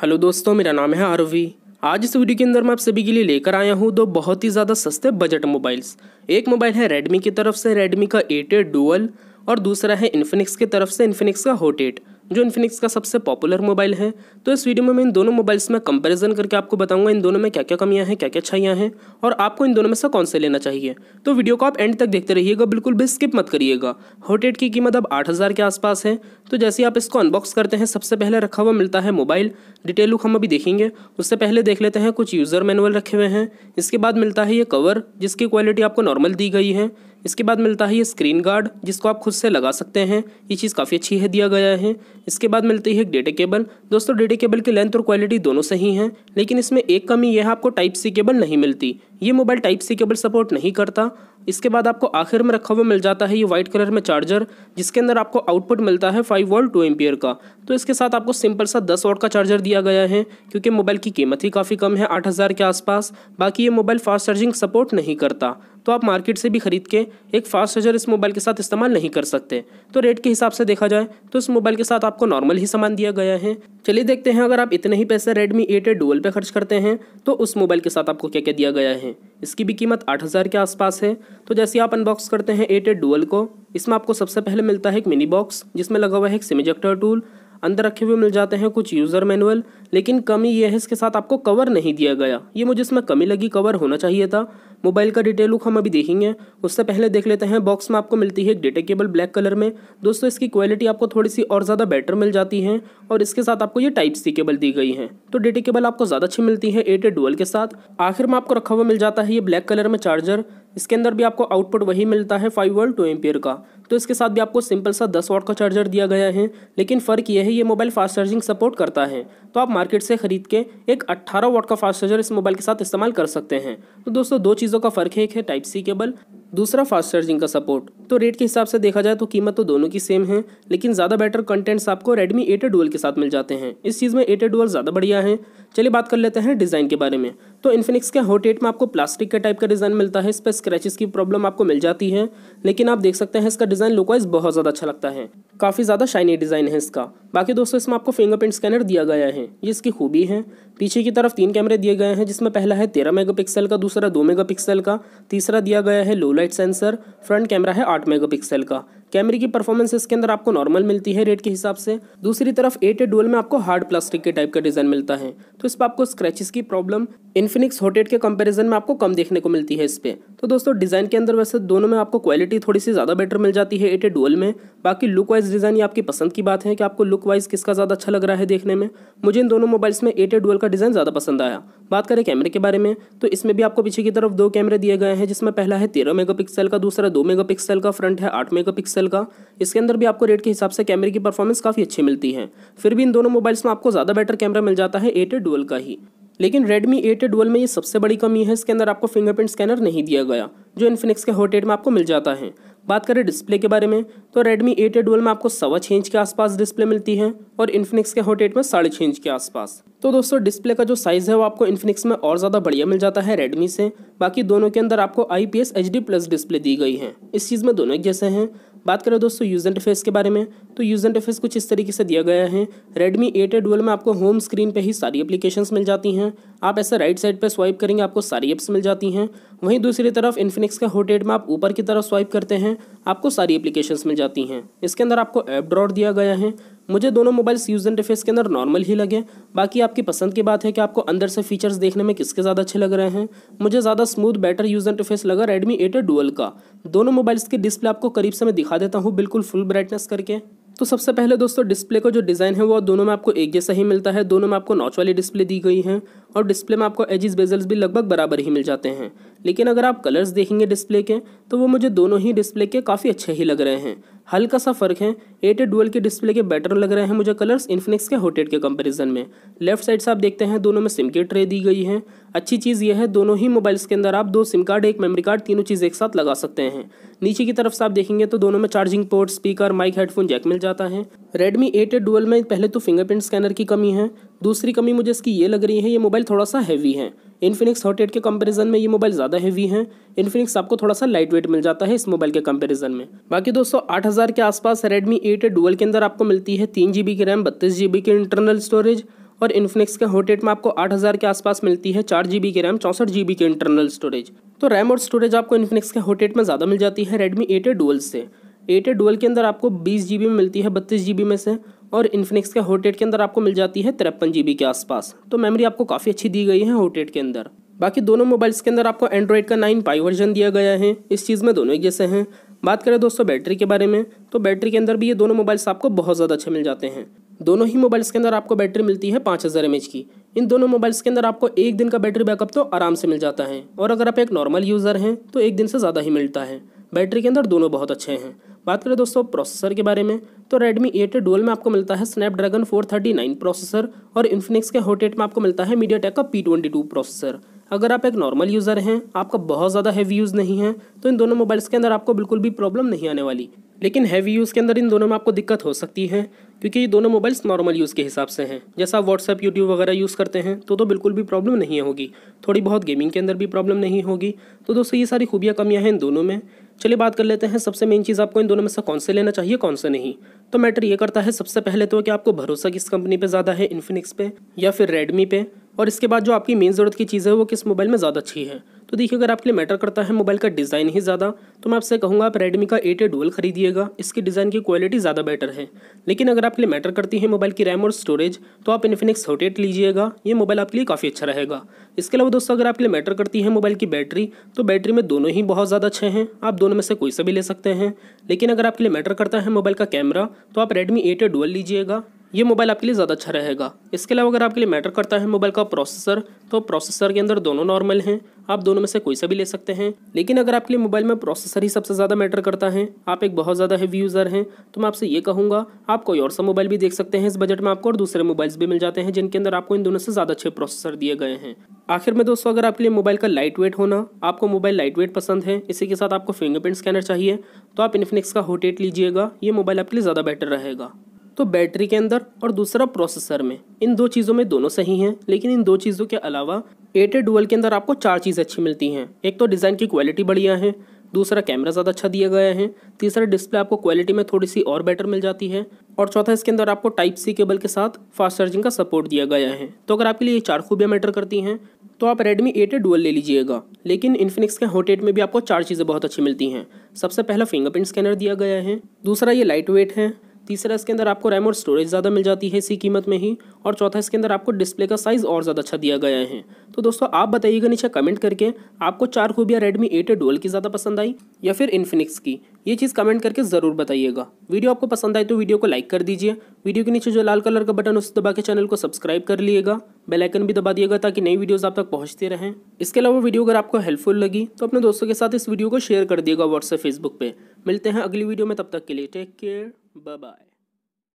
Hello दोस्तों मेरा नाम है आरवी आज इस वीडियो के अंदर मैं आप सभी के लिए लेकर आया हूँ दो बहुत ही ज़्यादा सस्ते बजट मोबाइल्स एक मोबाइल है रेडमी की तरफ से रेडमी का एट एट डुअल और दूसरा है इन्फिनिक्स की तरफ से इन्फिनिक्स का होट एट जो इन्फिनिक्स का सबसे पॉपुलर मोबाइल है तो इस वीडियो में मैं इन दोनों मोबाइल्स में कंपैरिजन करके आपको बताऊंगा इन दोनों में क्या क्या कमियां हैं क्या क्या अच्छाइयाँ हैं और आपको इन दोनों में से कौन से लेना चाहिए तो वीडियो को आप एंड तक देखते रहिएगा बिल्कुल भी स्किप मत करिएगा हॉटेट की कीमत अब आठ के आसपास है तो जैसे ही आप इसको अनबॉक्स करते हैं सबसे पहले रखा हुआ मिलता है मोबाइल डिटेल लुक हम अभी देखेंगे उससे पहले देख लेते हैं कुछ यूज़र मैनुअल रखे हुए हैं इसके बाद मिलता है ये कवर जिसकी क्वालिटी आपको नॉर्मल दी गई है इसके बाद मिलता है ये स्क्रीन गार्ड जिसको आप खुद से लगा सकते हैं ये चीज़ काफ़ी अच्छी है दिया गया है इसके बाद मिलती है एक डेटा केबल दोस्तों डेटा केबल की लेंथ और क्वालिटी दोनों सही हैं लेकिन इसमें एक कमी यह है आपको टाइप सी केबल नहीं मिलती ये mobile type C cable support नहीं करता इसके बाद आपको आखिर में रखा हुआ मिल जाता है ये वाइट कलर में चार्जर जिसके अंदर आपको आउटपुट मिलता है फाइव वोल्ट टू एम्पियर का तो इसके साथ आपको सिंपल सा दस वोल्ट का चार्जर दिया गया है क्योंकि मोबाइल की कीमत ही काफ़ी कम है आठ हज़ार के आसपास बाकी ये मोबाइल फास्ट चार्जिंग सपोर्ट नहीं करता तो आप मार्केट से भी खरीद के एक फास्ट चार्जर इस मोबाइल के साथ इस्तेमाल नहीं कर सकते तो रेट के हिसाब से देखा जाए तो इस मोबाइल के साथ आपको नॉर्मल ही सामान दिया गया है चलिए देखते हैं अगर आप इतने ही पैसे रेडमी एट ए डुअल पर खर्च करते हैं तो उस मोबाइल के साथ आपको क्या क्या दिया गया है इसकी भी कीमत आठ हज़ार के आसपास है तो जैसे आप अनबॉक्स करते हैं एट एट डुअल को इसमें आपको सबसे पहले मिलता है एक मिनी बॉक्स जिसमें लगा हुआ है एक सिमिजेक्टर टूल अंदर रखे हुए मिल जाते हैं कुछ यूज़र मैनुअल लेकिन कमी यह है इसके साथ आपको कवर नहीं दिया गया ये मुझे इसमें कमी लगी कवर होना चाहिए था मोबाइल का डिटेल लुक हम अभी देखेंगे उससे पहले देख लेते हैं बॉक्स में आपको मिलती है एक केबल ब्लैक कलर में दोस्तों इसकी क्वालिटी आपको थोड़ी सी और ज़्यादा बेटर मिल जाती है और इसके साथ आपको ये टाइप सी केबल दी गई है तो डेटे केबल आपको ज़्यादा अच्छी मिलती है एट एट के साथ आखिर में आपको रखा हुआ मिल जाता है ये ब्लैक कलर में चार्जर इसके अंदर भी आपको आउटपुट वही मिलता है फाइव वोल्ट टू एम्पियर का तो इसके साथ भी आपको सिंपल सा दस वॉट का चार्जर दिया गया है लेकिन फ़र्क यह है ये मोबाइल फास्ट चार्जिंग सपोर्ट करता है तो आप मार्केट से खरीद के एक 18 वॉट का फास्ट चार्जर इस मोबाइल के साथ इस्तेमाल कर सकते हैं तो दोस्तों दो चीज़ों का फ़र्क है एक है टाइप सी केबल दूसरा फास्ट चार्जिंग का सपोर्ट तो रेट के हिसाब से देखा जाए तो कीमत तो दोनों की सेम है लेकिन ज़्यादा बेटर कंटेंट्स आपको रेडमी 8A Dual के साथ मिल जाते हैं इस चीज़ में 8A Dual ज़्यादा बढ़िया है चलिए बात कर लेते हैं डिज़ाइन के बारे में तो इन्फिनिक्स के होट एट में आपको प्लास्टिक के टाइप का डिज़ाइन मिलता है इस पर स्क्रैचेस की प्रॉब्लम आपको मिल जाती है लेकिन आप देख सकते हैं इसका डिज़ाइन लुकवाइज बहुत ज़्यादा अच्छा लगता है काफ़ी ज़्यादा शाइनी डिज़ाइन है इसका बाकी दोस्तों इसमें आपको फिंगरप्रिंट स्कैनर दिया गया है ये इसकी खूबी है पीछे की तरफ तीन कैमरे दिए गए हैं जिसमें पहला है तेरह मेगा का दूसरा दो मेगा का तीसरा दिया गया है low light sensor front camera है आठ मेगापिक्सल का कैमरे की परफॉर्मेंस इसके अंदर आपको नॉर्मल मिलती है रेट के हिसाब से दूसरी तरफ एट डुअल में आपको हार्ड प्लास्टिक के टाइप का डिजाइन मिलता है तो इस पर आपको स्क्रैचेस की प्रॉब्लम इन्फिनिक्स होटेट के कंपेरिजन में आपको कम देखने को मिलती है इस पर तो दोस्तों डिजाइन के अंदर वैसे दोनों में आपको क्वालिटी थोड़ी सी ज्यादा बेटर मिल जाती है एट डुअल में बाकी लुक वाइज डिजाइन ये आपकी पसंद की बात है कि आपको लुक वाइज किसका ज्यादा अच्छा लग रहा है देखने में मुझे इन दोनों मोबाइल्स में एट डुअल का डिजाइन ज्यादा पसंद आया बात करें कैमरे के बारे में तो इसमें भी आपको पीछे की तरफ दो कैमरे दिए गए हैं जिसमें पहला है तेरह मेगा का दूसरा दो मेगा का फ्रंट है आठ मेगा मॉडल का इसके अंदर भी आपको रेट के हिसाब से कैमरे की परफॉर्मेंस काफ़ी अच्छी मिलती है फिर भी इन दोनों मोबाइल्स में आपको ज़्यादा बेटर कैमरा मिल जाता है एट डुअल का ही लेकिन Redmi 8 डुअल में ये सबसे बड़ी कमी है इसके अंदर आपको फिंगरप्रिंट स्कैनर नहीं दिया गया जो Infinix के हॉट एट में आपको मिल जाता है बात करें डिस्प्ले के बारे में तो Redmi 8 डुअल में आपको सवा छः इंच के आसपास डिस्प्ले मिलती है और Infinix के हॉट एट में साढ़े छः इंच के आसपास तो दोस्तों डिस्प्ले का जो साइज़ है वो आपको Infinix में और ज़्यादा बढ़िया मिल जाता है Redmi से बाकी दोनों के अंदर आपको IPS HD प्लस डिस्प्ले दी गई है इस चीज़ में दोनों जैसे हैं बात करें दोस्तों यूज़ इंटरफेस के बारे में तो यूज़ इंटरफेस कुछ इस तरीके से दिया गया है रेडमी एट एड में आपको होम स्क्रीन पे ही सारी एप्लीकेशंस मिल जाती हैं आप ऐसे राइट साइड पे स्वाइप करेंगे आपको सारी एप्स मिल जाती हैं वहीं दूसरी तरफ इन्फिनिक्स का होट में आप ऊपर की तरफ स्वाइप करते हैं आपको सारी एप्लीकेशंस मिल जाती हैं इसके अंदर आपको ऐप ड्रॉड दिया गया है मुझे दोनों मोबाइल्स यूज़ एंड डिफेस के अंदर नॉर्मल ही लगे बाकी आपकी पसंद की बात है कि आपको अंदर से फीचर्स देखने में किसके ज़्यादा अच्छे लग रहे हैं मुझे ज़्यादा स्मूथ बेटर यूज़ एंड डिफेस लगा रेडमी एट डुअल का दोनों मोबाइल्स की डिस्प्ले आपको करीब से मैं दिखा देता हूँ बिल्कुल फुल ब्राइटनेस करके तो सबसे पहले दोस्तों डिस्प्ले का जो डिज़ाइन है वो दोनों में आपको एक जैसा ही मिलता है दोनों में आपको नॉच वाली डिस्प्ले दी गई है और डिस्प्ले में आपको एजिस बेजल्स भी लगभग बराबर ही मिल जाते हैं लेकिन अगर आप कलर्स देखेंगे डिस्प्ले के तो वो मुझे दोनों ही डिस्प्ले के काफ़ी अच्छे ही लग रहे हैं हल्का सा फ़र्क है एट एट डुअल के डिस्प्ले के बेटर लग रहे हैं मुझे कलर्स इन्फिनिक्स के होटेड के कंपैरिजन में लेफ्ट साइड से आप देखते हैं दोनों में सिम की ट्रे दी गई है अच्छी चीज़ यह है दोनों ही मोबाइल्स के अंदर आप दो सिम कार्ड एक मेमोरी कार्ड तीनों चीज़ एक साथ लगा सकते हैं नीचे की तरफ से आप देखेंगे तो दोनों में charging port speaker mic headphone jack मिल जाता है रेडमी एट एट डुअल में पहले तो फिंगरप्रिंट स्कैनर की कमी है दूसरी कमी मुझे इसकी ये लग रही है ये मोबाइल थोड़ा सा हैवी है इनफिनिक्स हॉट एट के कंपैरिजन में ये मोबाइल ज़्यादा हैवी हैं इनफिनिक्स आपको थोड़ा सा लाइट वेट मिल जाता है इस मोबाइल के कंपैरिजन में बाकी दोस्तों आठ हज़ार के आसपास रेडमी एट डुअल के अंदर आपको मिलती है तीन जी की रैम बत्तीस जी की इंटरनल स्टोरेज और इन्फिनिक्स के होटेट में आपको हजार के आसपास मिलती है चार जी की रैम चौंसठ जी की इंटरनल स्टोरेज तो रैम और स्टोरेज आपको इन्फिनिक्स के होटेट में ज़्यादा मिल जाती है रेडमी एट डुअल से एट डुअल के अंदर आपको बीस जी में मिलती है बत्तीस जी में से और इन्फिनिक्स के होट एट के अंदर आपको मिल जाती है तिरपन जी के आसपास तो मेमोरी आपको काफ़ी अच्छी दी गई है होट एट के अंदर बाकी दोनों मोबाइल्स के अंदर आपको एंड्रॉयड का नाइन पाई वर्जन दिया गया है इस चीज़ में दोनों एक जैसे हैं बात करें दोस्तों बैटरी के बारे में तो बैटरी के अंदर भी ये दोनों मोबाइल्स आपको बहुत ज़्यादा अच्छे मिल जाते हैं दोनों ही मोबाइल्स के अंदर आपको बैटरी मिलती है पाँच हज़ार एम की इन दोनों मोबाइल्स के अंदर आपको एक दिन का बैटरी बैकअप तो आराम से मिल जाता है और अगर आप एक नॉर्मल यूज़र हैं तो एक दिन से ज़्यादा ही मिलता है बैटरी के अंदर दोनों बहुत अच्छे हैं बात करें दोस्तों प्रोसेसर के बारे में तो Redmi 8 डुअल में आपको मिलता है Snapdragon 439 प्रोसेसर और इन्फिनिक्स के हॉट एट में आपको मिलता है मीडियाटेक का P22 प्रोसेसर अगर आप एक नॉर्मल यूज़र हैं आपका बहुत ज़्यादा हैवी यूज़ नहीं है तो इन दोनों मोबाइल्स के अंदर आपको बिल्कुल भी प्रॉब्लम नहीं आने वाली लेकिन हैवी यूज़ के अंदर इन दोनों में आपको दिक्कत हो सकती है क्योंकि ये दोनों मोबाइल्स नॉर्मल यूज़ के हिसाब से हैं जैसा आप व्हाट्सअप यूट्यूब वगैरह यूज़ करते हैं तो तो बिल्कुल भी प्रॉब्लम नहीं होगी थोड़ी बहुत गेमिंग के अंदर भी प्रॉब्लम नहीं होगी तो दोस्तों ये सारी खूबियाँ कमियाँ हैं इन दोनों में चलिए बात कर लेते हैं सबसे मेन चीज़ आपको इन दोनों में से कौन से लेना चाहिए कौन से नहीं तो मैटर ये करता है सबसे पहले तो कि आपको भरोसा किस कंपनी पर ज़्यादा है इन्फिनिक्स पे या फिर रेडमी पे और इसके बाद जो आपकी मेन ज़रूरत की चीज़ है वो किस मोबाइल में ज़्यादा अच्छी है तो देखिए अगर आपके लिए मैटर करता है मोबाइल का डिज़ाइन ही ज़्यादा तो मैं आपसे कहूँगा आप रेडमी का एट ए डुअल खरीदिएगा इसकी डिज़ाइन की क्वालिटी ज़्यादा बेटर है लेकिन अगर आपके लिए मैटर करती है मोबाइल की रैम और स्टोरेज तो आप इन्फिनिक्स होटेट लीजिएगा ये मोबाइल आपके लिए काफ़ी अच्छा रहेगा इसके अलावा दोस्तों अगर आपके लिए मैटर करती है मोबाइल की बैटरी तो बैटरी में दोनों ही बहुत ज़्यादा अच्छे हैं आप दोनों में से कोई सा भी ले सकते हैं लेकिन अगर आपके लिए मैटर करता है मोबाइल का कैमरा तो आप रेडमी एट ए डुअल लीजिएगा ये मोबाइल आपके लिए ज़्यादा अच्छा रहेगा इसके अलावा अगर आपके लिए मैटर करता है मोबाइल का प्रोसेसर तो प्रोसेसर के अंदर दोनों नॉर्मल हैं आप दोनों में से कोई सा भी ले सकते हैं लेकिन अगर आपके लिए मोबाइल में प्रोसेसर ही सबसे ज़्यादा मैटर करता है आप एक बहुत ज़्यादा हैवी यूज़र हैं तो मैं आपसे ये कहूँगा आप कोई और सा मोबाइल भी देख सकते हैं इस बजट में आपको और दूसरे मोबाइल्स भी मिल जाते हैं जिनके अंदर आपको इन दोनों से ज़्यादा अच्छे प्रोसेसर दिए गए हैं आखिर में दोस्तों अगर आपके लिए मोबाइल का लाइट वेट होना आपको मोबाइल लाइट वेट पसंद है इसी के साथ आपको फिंगरप्रिंट स्कैनर चाहिए तो आप इन्फिनिक्स का होटेट लीजिएगा ये मोबाइल आपके लिए ज़्यादा बेटर रहेगा तो बैटरी के अंदर और दूसरा प्रोसेसर में इन दो चीज़ों में दोनों सही हैं लेकिन इन दो चीज़ों के अलावा एटे डुअल के अंदर आपको चार चीज़ अच्छी मिलती हैं एक तो डिज़ाइन की क्वालिटी बढ़िया है दूसरा कैमरा ज़्यादा अच्छा दिया गया है तीसरा डिस्प्ले आपको क्वालिटी में थोड़ी सी और बेटर मिल जाती है और चौथा इसके अंदर आपको टाइप सी केबल के साथ फास्ट चार्जिंग का सपोर्ट दिया गया है तो अगर आपके लिए ये चार खूबियाँ मैटर करती हैं तो आप रेडमी एट डुअल ले लीजिएगा लेकिन इन्फिनिक्स के होट एट में भी आपको चार चीज़ें बहुत अच्छी मिलती हैं सबसे पहला फिंगरप्रिंट स्कैनर दिया गया है दूसरा ये लाइट वेट है तीसरा इसके अंदर आपको रैम और स्टोरेज ज़्यादा मिल जाती है इसी कीमत में ही और चौथा इसके अंदर आपको डिस्प्ले का साइज़ और ज़्यादा अच्छा दिया गया है तो दोस्तों आप बताइएगा नीचे कमेंट करके आपको चार खूबियाँ रेडमी एट ए की ज़्यादा पसंद आई या फिर इन्फिनिक्स की ये चीज़ कमेंट करके ज़रूर बताइएगा वीडियो आपको पसंद आए तो वीडियो को लाइक कर दीजिए वीडियो के नीचे जो लाल कलर का बटन उसे दबा के चैनल को सब्सक्राइब कर लीजिएगा बेलाइकन भी दबा दिएगा ताकि नई वीडियोज़ आप तक पहुँचते रहें इसके अलावा वीडियो अगर आपको हेल्पफुल लगी तो अपने दोस्तों के साथ इस वीडियो को शेयर कर दिएगा व्हाट्सएप फेसबुक पर मिलते हैं अगली वीडियो में तब तक के लिए टेक केयर Bye bye.